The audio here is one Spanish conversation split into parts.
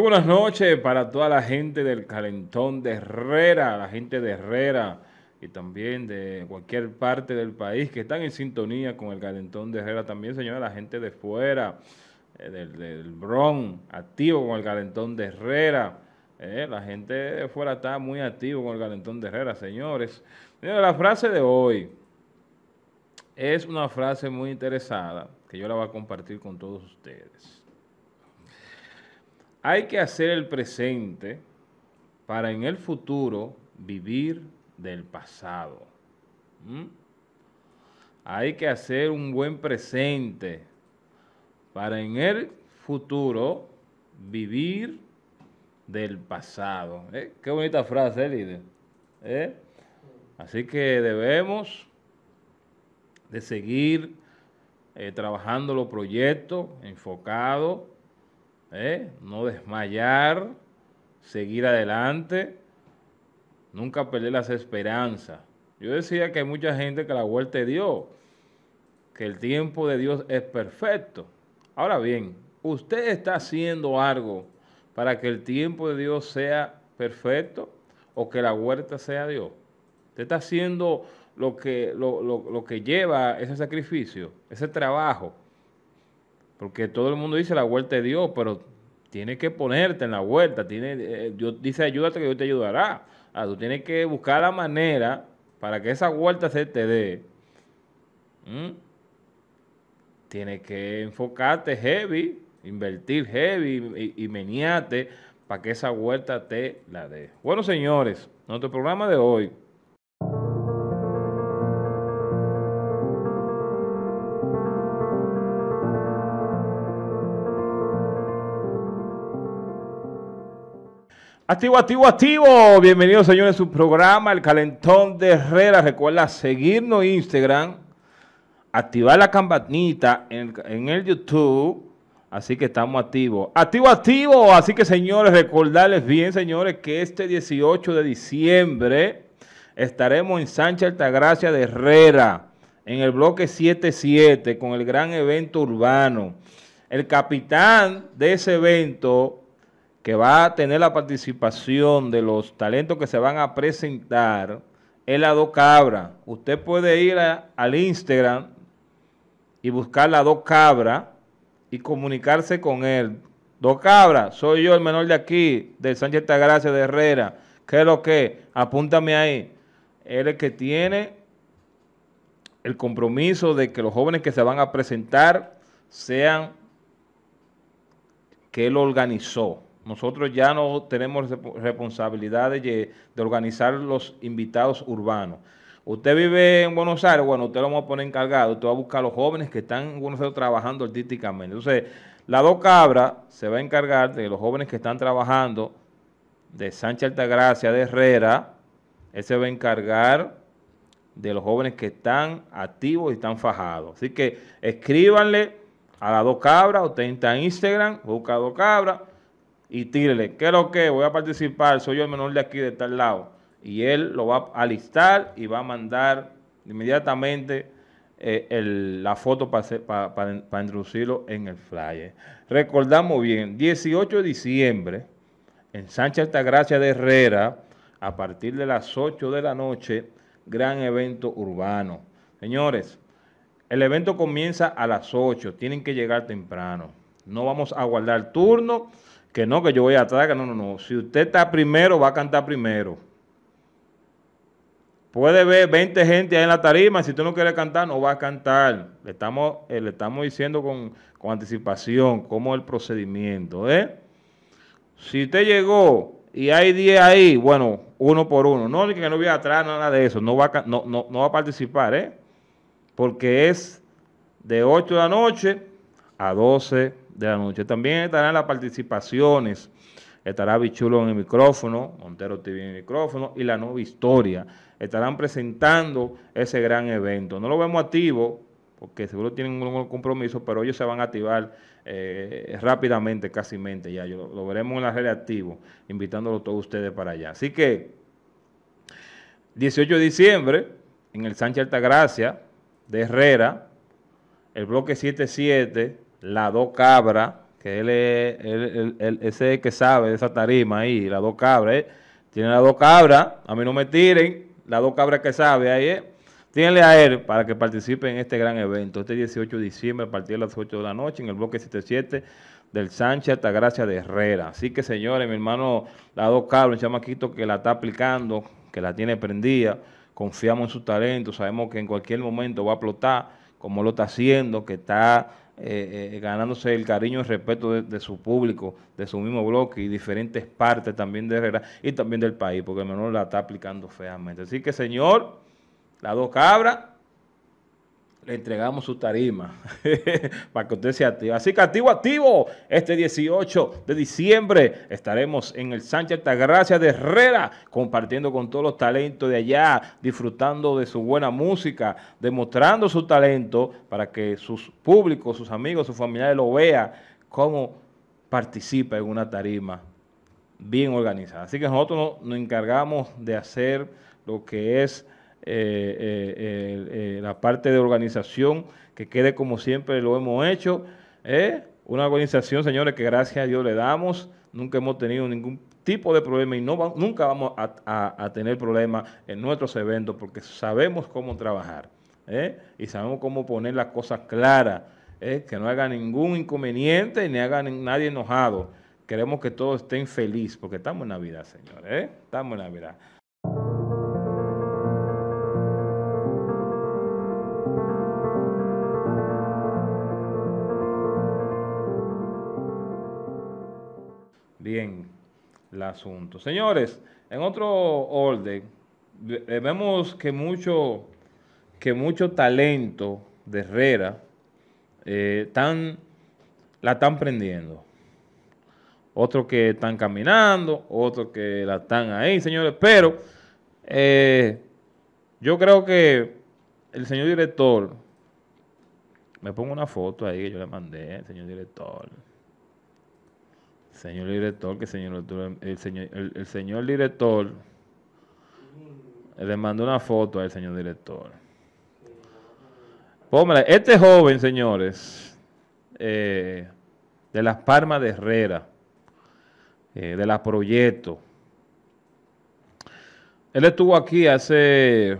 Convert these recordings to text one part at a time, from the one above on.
buenas noches para toda la gente del Calentón de Herrera, la gente de Herrera y también de cualquier parte del país que están en sintonía con el Calentón de Herrera. También, señora, la gente de fuera, eh, del, Bron, activo con el Calentón de Herrera. Eh, la gente de fuera está muy activo con el Calentón de Herrera, señores. la frase de hoy es una frase muy interesada que yo la voy a compartir con todos ustedes. Hay que hacer el presente para en el futuro vivir del pasado. Hay que hacer un buen presente para en el futuro vivir del pasado. ¿eh? Qué bonita frase, ¿eh, Así que debemos de seguir eh, trabajando los proyectos enfocados ¿Eh? no desmayar, seguir adelante, nunca perder las esperanzas. Yo decía que hay mucha gente que la vuelta dio, que el tiempo de Dios es perfecto. Ahora bien, ¿usted está haciendo algo para que el tiempo de Dios sea perfecto o que la huerta sea Dios? ¿Usted está haciendo lo que, lo, lo que lleva ese sacrificio, ese trabajo? Porque todo el mundo dice la vuelta de Dios, pero tienes que ponerte en la vuelta. Tiene, eh, Dios dice ayúdate que Dios te ayudará. Ah, tú tienes que buscar la manera para que esa vuelta se te dé. ¿Mm? Tienes que enfocarte heavy, invertir heavy y, meñate para que esa vuelta te la dé. Bueno, señores, nuestro programa de hoy. Activo, activo, activo. Bienvenidos, señores, a su programa, El Calentón de Herrera. Recuerda seguirnos en Instagram, activar la campanita en, el YouTube. Así que estamos activos. Activo, activo. Así que, señores, recordarles bien, señores, que este 18 de diciembre estaremos en Sánchez Altagracia de Herrera, en el bloque 77, con el gran evento urbano. El capitán de ese evento que va a tener la participación de los talentos que se van a presentar es la Cabra. Usted puede ir al Instagram y buscar la Do Cabra y comunicarse con él. Do Cabra, soy yo el menor de aquí, de Sánchez Tagracia de Herrera. ¿Qué es lo que? Apúntame ahí. Él es el que tiene el compromiso de que los jóvenes que se van a presentar sean que él organizó. Nosotros ya no tenemos responsabilidad de, organizar los invitados urbanos. Usted vive en Buenos Aires, bueno, usted lo vamos a poner encargado, usted va a buscar a los jóvenes que están en Buenos Aires trabajando artísticamente. Entonces, la docabra Cabra se va a encargar de los jóvenes que están trabajando, de Sánchez Altagracia, de Herrera, él se va a encargar de los jóvenes que están activos y están fajados. Así que escríbanle a la dos cabras, usted está en Instagram, busca a dos y tírele, ¿qué es lo que? Voy a participar, soy yo el menor de aquí, de tal lado. Y él lo va a alistar y va a mandar inmediatamente eh, la foto para introducirlo en el flyer. Recordamos bien, 18 de diciembre, en Sánchez Altagracia de Herrera, a partir de las 8 de la noche, gran evento urbano. Señores, el evento comienza a las 8, tienen que llegar temprano. No vamos a guardar turno que no, que yo voy atrás, que no, no, no. Si usted está primero, va a cantar primero. Puede ver 20 gente ahí en la tarima, si usted no quiere cantar, no va a cantar. Le estamos, eh, le estamos diciendo con, anticipación cómo es el procedimiento. ¿eh? Si usted llegó y hay 10 ahí, bueno, uno por uno. No, que no voy atrás, nada de eso. No va a, va a participar, ¿eh? Porque es de 8 de la noche a 12 de de la noche. También estarán las participaciones. Estará Bichulo en el micrófono, Montero TV en el micrófono y la nueva historia. Estarán presentando ese gran evento. No lo vemos activo porque seguro tienen un compromiso, pero ellos se van a activar eh, rápidamente, casi mente ya. lo, veremos en la red activo, invitándolos todos ustedes para allá. Así que, 18 de diciembre, en el Sánchez Altagracia de Herrera, el bloque 77 la dos cabras, que él es el ese que sabe de esa tarima ahí, la dos cabras, ¿eh? tiene la dos Cabra, a mí no me tiren, la dos cabras que sabe ahí, ¿eh? Tienenle a él para que participe en este gran evento, este 18 de diciembre a partir de las 8 de la noche en el bloque 77 del Sánchez gracia de Herrera. Así que señores, mi hermano, la dos cabras, el chamaquito que la está aplicando, que la tiene prendida, confiamos en su talento, sabemos que en cualquier momento va a explotar, como lo está haciendo, que está eh, eh, ganándose el cariño y respeto de, su público, de su mismo bloque y diferentes partes también de Herrera y también del país, porque el menor la está aplicando feamente. Así que, señor, la dos cabras le entregamos su tarima para que usted sea activo. Así que activo, activo. Este 18 de diciembre estaremos en el Sánchez Altagracia de Herrera, compartiendo con todos los talentos de allá, disfrutando de su buena música, demostrando su talento para que sus públicos, sus amigos, sus familiares lo vean cómo participa en una tarima bien organizada. Así que nosotros nos encargamos de hacer lo que es eh, eh, eh, la parte de organización, que quede como siempre lo hemos hecho. Una organización, señores, que gracias a Dios le damos, nunca hemos tenido ningún tipo de problema y no nunca vamos a, tener problemas en nuestros eventos porque sabemos cómo trabajar y sabemos cómo poner las cosas claras, que no haga ningún inconveniente ni haga nadie enojado. Queremos que todos estén felices porque estamos en Navidad, señores. Estamos en Navidad. bien el asunto. Señores, en otro orden, eh, vemos que mucho, que mucho talento de Herrera eh, la están prendiendo. Otros que están caminando, otros que la están ahí, señores. Pero eh, yo creo que el señor director, me pongo una foto ahí que yo le mandé, señor director. Señor director, que señor, el señor, el, señor director le mandó una foto al señor director. Póngale, pues, este joven, señores, eh, de las Palmas de Herrera, eh, de la Proyecto. Él estuvo aquí hace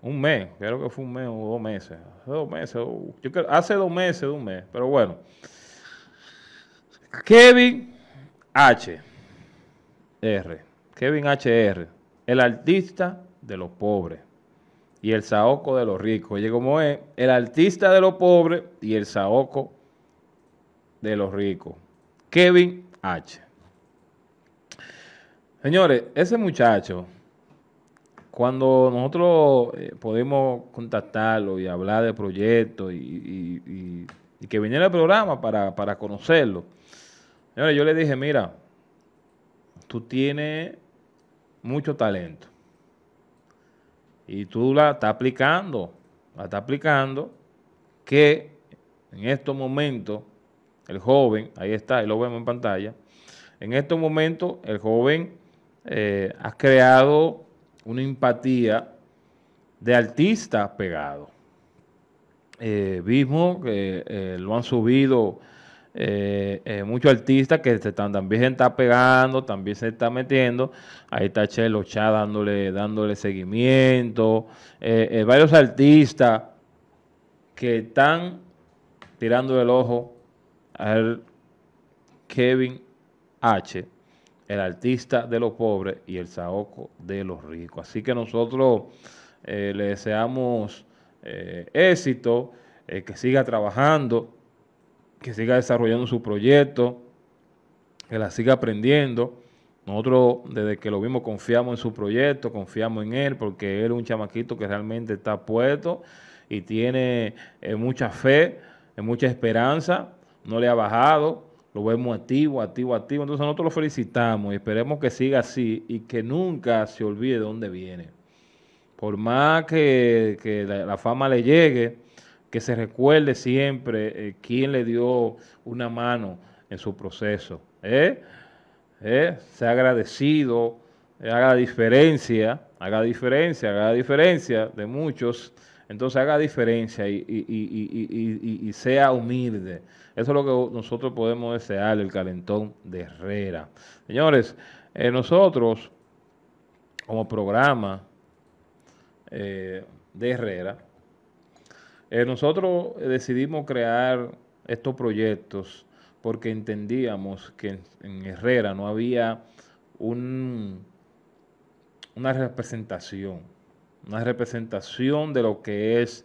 un mes, creo que fue un mes o dos meses, hace dos meses, uh, yo hace dos meses, un mes, pero bueno. Kevin H. R. Kevin R. el artista de los pobres y el saoco de los ricos. Oye, como es, el artista de los pobres y el saoco de los ricos. Kevin H. Señores, ese muchacho, cuando nosotros eh, podemos contactarlo y hablar de proyectos y, que viniera al programa para, para conocerlo, yo le dije, mira, tú tienes mucho talento. Y tú la estás aplicando, la estás aplicando, que en estos momentos el joven, ahí está, y lo vemos en pantalla, en estos momentos el joven eh, ha creado una empatía de artista pegado. Vimos eh, mismo que eh, lo han subido eh, eh, muchos artistas que se están, también se está pegando, también se está metiendo. Ahí está Chelo Chá dándole, dándole seguimiento. Eh, varios artistas que están tirando el ojo a Kevin H., el artista de los pobres y el saoco de los ricos. Así que nosotros le deseamos éxito, que siga trabajando que siga desarrollando su proyecto, que la siga aprendiendo. Nosotros desde que lo vimos confiamos en su proyecto, confiamos en él, porque él es un chamaquito que realmente está puesto y tiene eh, mucha fe, eh, mucha esperanza, no le ha bajado, lo vemos activo, activo, activo. Entonces nosotros lo felicitamos y esperemos que siga así y que nunca se olvide de dónde viene. Por más que, la fama le llegue, que se recuerde siempre eh, quién le dio una mano en su proceso. ¿eh? ¿Eh? Sea agradecido, haga diferencia, haga diferencia, haga diferencia de muchos. Entonces haga diferencia y, sea humilde. Eso es lo que nosotros podemos desear, el calentón de Herrera. Señores, eh, nosotros como programa eh, de Herrera, eh, nosotros eh, decidimos crear estos proyectos porque entendíamos que en, Herrera no había una representación, una representación de lo que es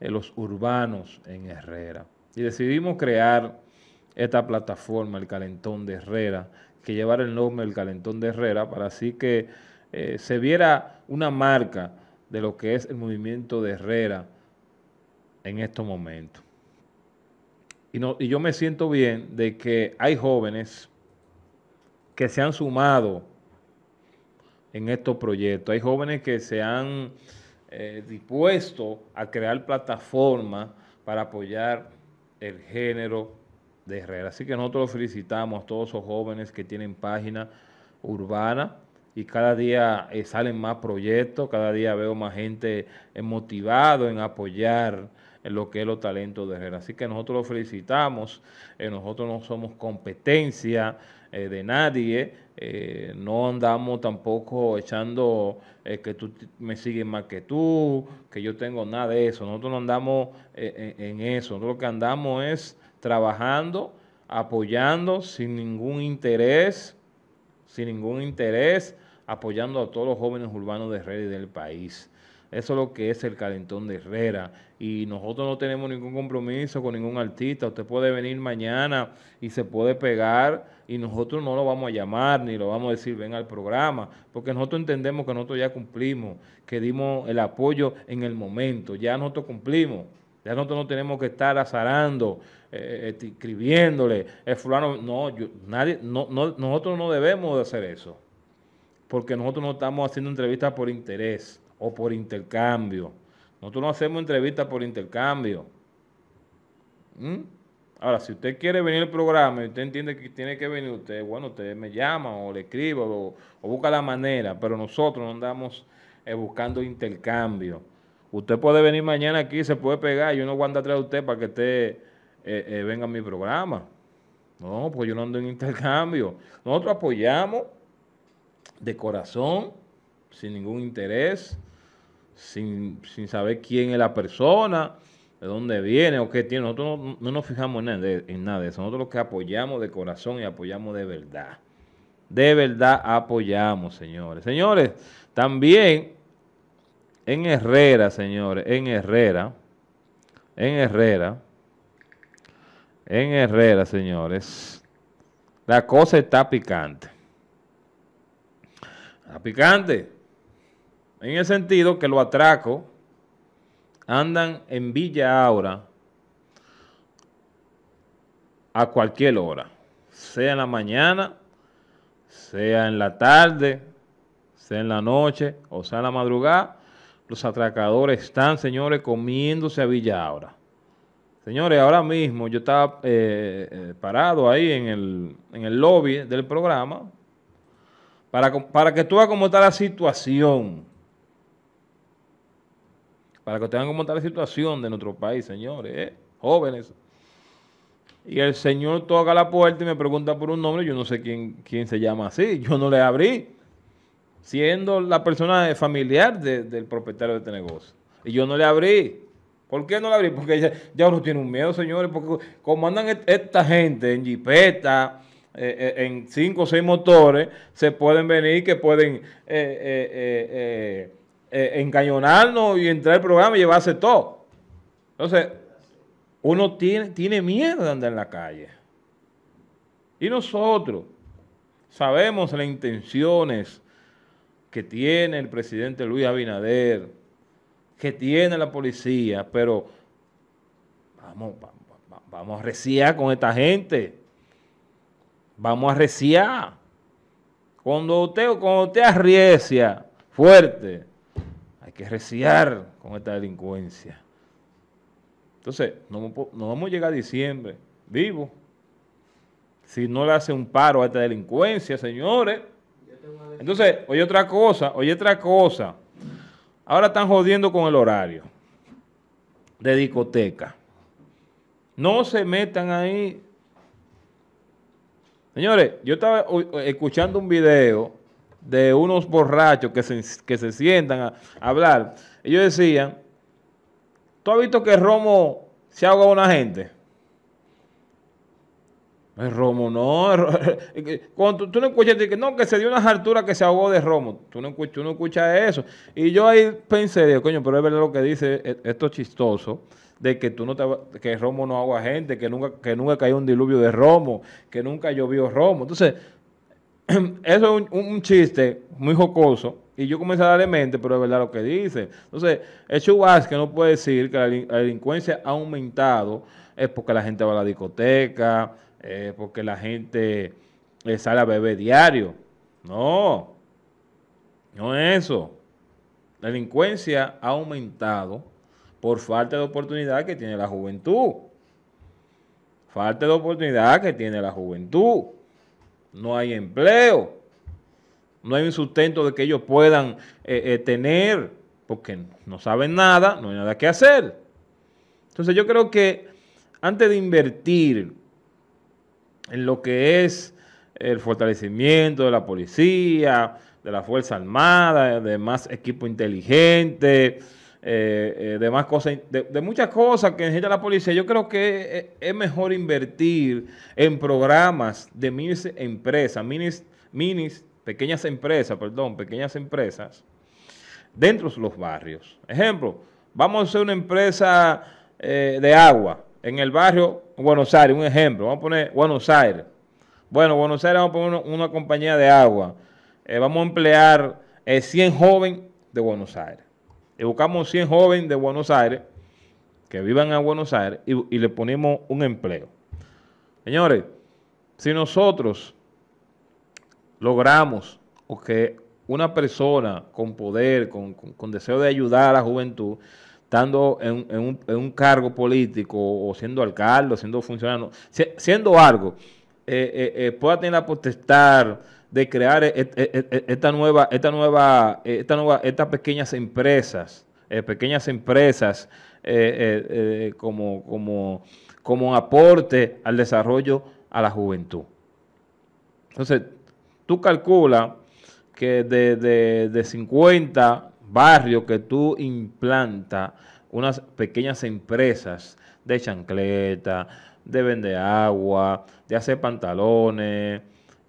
eh, los urbanos en Herrera. Y decidimos crear esta plataforma, el Calentón de Herrera, que llevara el nombre del Calentón de Herrera, para así que se viera una marca de lo que es el movimiento de Herrera en estos momentos. Y, yo me siento bien de que hay jóvenes que se han sumado en estos proyectos. Hay jóvenes que se han eh, dispuesto a crear plataformas para apoyar el género de Herrera. Así que nosotros felicitamos a todos esos jóvenes que tienen página urbana y cada día eh, salen más proyectos, cada día veo más gente motivado en apoyar lo que es los talentos de red. Así que nosotros lo felicitamos, eh, nosotros no somos competencia eh, de nadie, eh, no andamos tampoco echando que tú me sigues más que tú, que yo tengo nada de eso, nosotros no andamos en eso, nosotros lo que andamos es trabajando, apoyando sin ningún interés, sin ningún interés, apoyando a todos los jóvenes urbanos de red y del país. Eso es lo que es el calentón de Herrera. Y nosotros no tenemos ningún compromiso con ningún artista. Usted puede venir mañana y se puede pegar y nosotros no lo vamos a llamar ni lo vamos a decir ven al programa, porque nosotros entendemos que nosotros ya cumplimos, que dimos el apoyo en el momento, ya nosotros cumplimos. Ya nosotros no tenemos que estar azarando, eh, eh, eh, escribiéndole, el no, yo, nadie, no, nosotros no debemos de hacer eso, porque nosotros no estamos haciendo entrevistas por interés o por intercambio. Nosotros no hacemos entrevistas por intercambio. ¿Mm? Ahora, si usted quiere venir al programa y usted entiende que tiene que venir usted, bueno, usted me llama o le escribo o, busca la manera, pero nosotros no andamos eh, buscando intercambio. Usted puede venir mañana aquí, se puede pegar, yo no voy atrás de usted para que usted eh, eh, venga a mi programa. No, pues yo no ando en intercambio. Nosotros apoyamos de corazón, sin ningún interés sin, saber quién es la persona, de dónde viene o qué tiene. Nosotros no, nos fijamos en, en nada de eso. Nosotros lo que apoyamos de corazón y apoyamos de verdad. De verdad apoyamos, señores. Señores, también en Herrera, señores, en Herrera, en Herrera, en Herrera, señores, la cosa está picante. Está picante. En el sentido que los atracos andan en Villa Aura a cualquier hora, sea en la mañana, sea en la tarde, sea en la noche o sea en la madrugada. Los atracadores están, señores, comiéndose a Villa Aura. Señores, ahora mismo yo estaba eh, eh, parado ahí en el, lobby del programa para, para que tú veas cómo está la situación para que tengan como tal la situación de nuestro país, señores, eh, jóvenes. Y el señor toca la puerta y me pregunta por un nombre, yo no sé quién, quién se llama así, yo no le abrí, siendo la persona familiar del propietario de este negocio. Y yo no le abrí. ¿Por qué no le abrí? Porque ya, uno tiene un miedo, señores, porque como andan esta gente en jipeta, eh, eh, en cinco o seis motores, se pueden venir que pueden... Eh, encañonarnos y entrar al programa y llevarse todo. Entonces, uno tiene, tiene miedo de andar en la calle. Y nosotros sabemos las intenciones que tiene el presidente Luis Abinader, que tiene la policía, pero vamos, a reciar con esta gente. Vamos a reciar. Cuando usted, cuando usted arriesga fuerte, que reciar con esta delincuencia. Entonces, no, vamos a llegar a diciembre vivo. Si no le hace un paro a esta delincuencia, señores. Entonces, oye otra cosa, oye otra cosa. Ahora están jodiendo con el horario de discoteca. No se metan ahí. Señores, yo estaba escuchando un video de unos borrachos que se, que se sientan a, hablar. Ellos decían, ¿tú has visto que Romo se ahoga a una gente? El Romo no. cuando tú, no escuchas, que no, que se dio unas alturas que se ahogó de Romo. Tú no, tú no escuchas eso. Y yo ahí pensé, coño, pero es verdad lo que dice e, esto chistoso de que tú no te, que Romo no agua gente, que nunca, que nunca cayó un diluvio de Romo, que nunca llovió Romo. Entonces, eso es un, chiste muy jocoso. Y yo comencé a darle mente, pero es verdad lo que dice. Entonces, el que no puede decir que la, delincuencia ha aumentado es porque la gente va a la discoteca, es porque la gente eh, sale a beber diario. No, no es eso. La delincuencia ha aumentado por falta de oportunidad que tiene la juventud. Falta de oportunidad que tiene la juventud no hay empleo, no hay un sustento de que ellos puedan eh, eh, tener, porque no saben nada, no hay nada que hacer. Entonces yo creo que antes de invertir en lo que es el fortalecimiento de la policía, de la Fuerza Armada, de más equipo inteligente, eh, eh, de más cosas, de, muchas cosas que necesita la policía. Yo creo que eh, es, mejor invertir en programas de minis empresas, minis, minis, pequeñas empresas, perdón, pequeñas empresas dentro de los barrios. Ejemplo, vamos a hacer una empresa de agua en el barrio Buenos Aires, un ejemplo, vamos a poner Buenos Aires. Bueno, Buenos Aires vamos a poner una, compañía de agua. vamos a emplear 100 jóvenes de Buenos Aires. Eh, buscamos 100 jóvenes de Buenos Aires que vivan en Buenos Aires y, le ponemos un empleo. Señores, si nosotros logramos que una persona con poder, con, deseo de ayudar a la juventud, estando en, un, cargo político o siendo alcalde, siendo funcionario, siendo algo, eh, eh, pueda tener la potestad de crear e, e, e, esta nueva, esta nueva, eh, esta nueva, estas pequeñas empresas, eh, pequeñas empresas eh, como, como, como aporte al desarrollo a la juventud. Entonces, tú calculas que de, de 50 barrios que tú implantas unas pequeñas empresas de chancleta, de vende agua, de hacer pantalones,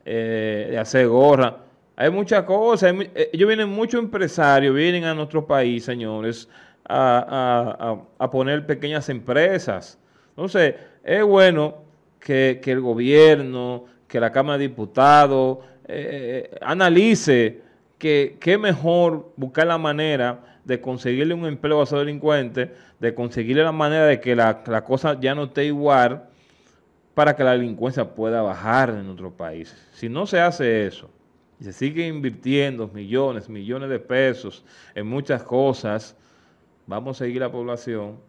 eh, de hacer gorra. Hay muchas cosas. Eh, ellos vienen, muchos empresarios vienen a nuestro país, señores, a, poner pequeñas empresas. Entonces, es bueno que, el gobierno, que la Cámara de Diputados eh, analice que qué mejor buscar la manera de conseguirle un empleo a esos delincuente de conseguirle la manera de que la, la cosa ya no esté igual para que la delincuencia pueda bajar en nuestro país. Si no se hace eso y se sigue invirtiendo millones, millones de pesos en muchas cosas, vamos a seguir la población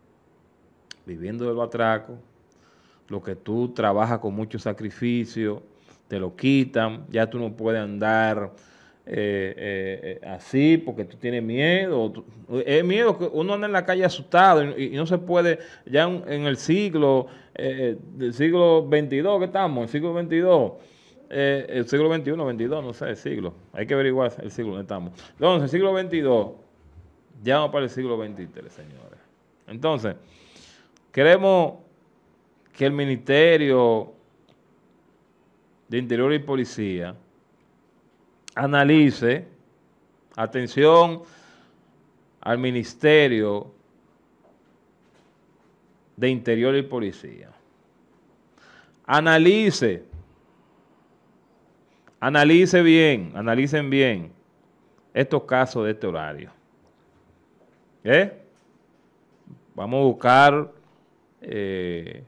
viviendo de atraco, lo que tú trabajas con mucho sacrificio, te lo quitan, ya tú no puedes andar eh, eh, eh, así porque tú tienes miedo. Es miedo que uno anda en la calle asustado y, no se puede, ya en, el siglo, del siglo 22 que estamos, el siglo XXII, el siglo XXI, 22 no sé, el siglo, hay que averiguar el siglo donde estamos. Entonces, el siglo XXII, ya vamos para el siglo XXIII, señores. Entonces, queremos que el Ministerio de Interior y Policía, analice, atención al Ministerio de Interior y Policía. Analice, analice bien, analicen bien estos casos de este horario. ¿Eh? Vamos a buscar eh,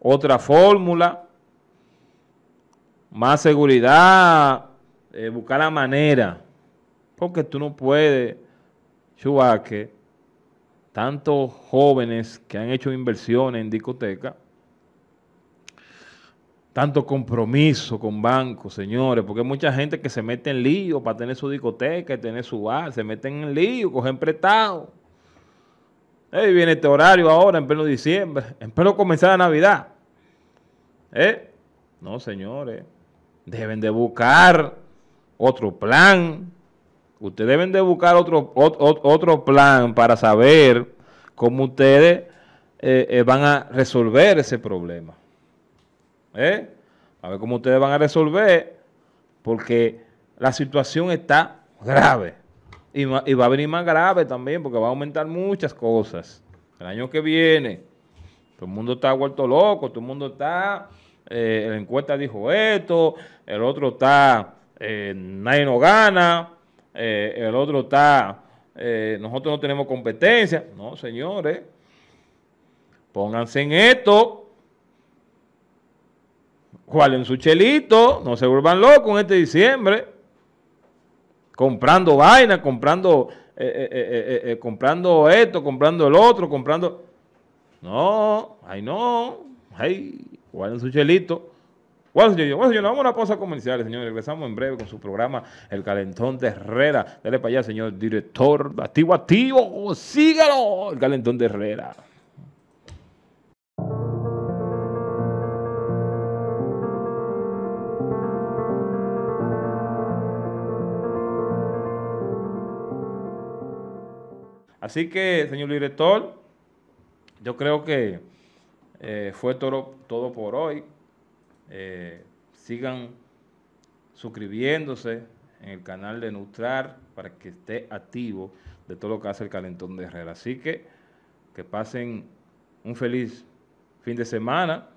otra fórmula, más seguridad eh, buscar la manera, porque tú no puedes, Chubaque, tantos jóvenes que han hecho inversiones en discoteca, tanto compromiso con bancos, señores, porque hay mucha gente que se mete en lío para tener su discoteca y tener su bar, se meten en lío, cogen prestado. Y viene este horario ahora, en pleno diciembre, en pleno comenzar la Navidad. ¿Eh? No, señores, deben de buscar otro plan. Ustedes deben de buscar otro, otro, plan para saber cómo ustedes eh, eh, van a resolver ese problema. ¿Eh? A ver cómo ustedes van a resolver, porque la situación está grave. Y, va a venir más grave también, porque va a aumentar muchas cosas. El año que viene, todo el mundo está vuelto loco, todo el mundo está... la encuesta dijo esto, el otro está eh, nadie nos gana, eh, el otro está, eh, nosotros no tenemos competencia. No, señores, pónganse en esto. Cualen su chelito, no se vuelvan locos en este diciembre, comprando vaina, comprando, comprando esto, comprando el otro, comprando. No, ay no, ay, guarden su chelito. Bueno, vamos a una pausa comercial, señor. Regresamos en breve con su programa El Calentón de Herrera. Dale para allá, señor director. Activo, activo. Sígalo. El Calentón de Herrera. Así que, señor director, yo creo que eh, fue todo, todo por hoy. Eh, sigan suscribiéndose en el canal de Nutrar para que esté activo de todo lo que hace el Calentón de Herrera. Así que que pasen un feliz fin de semana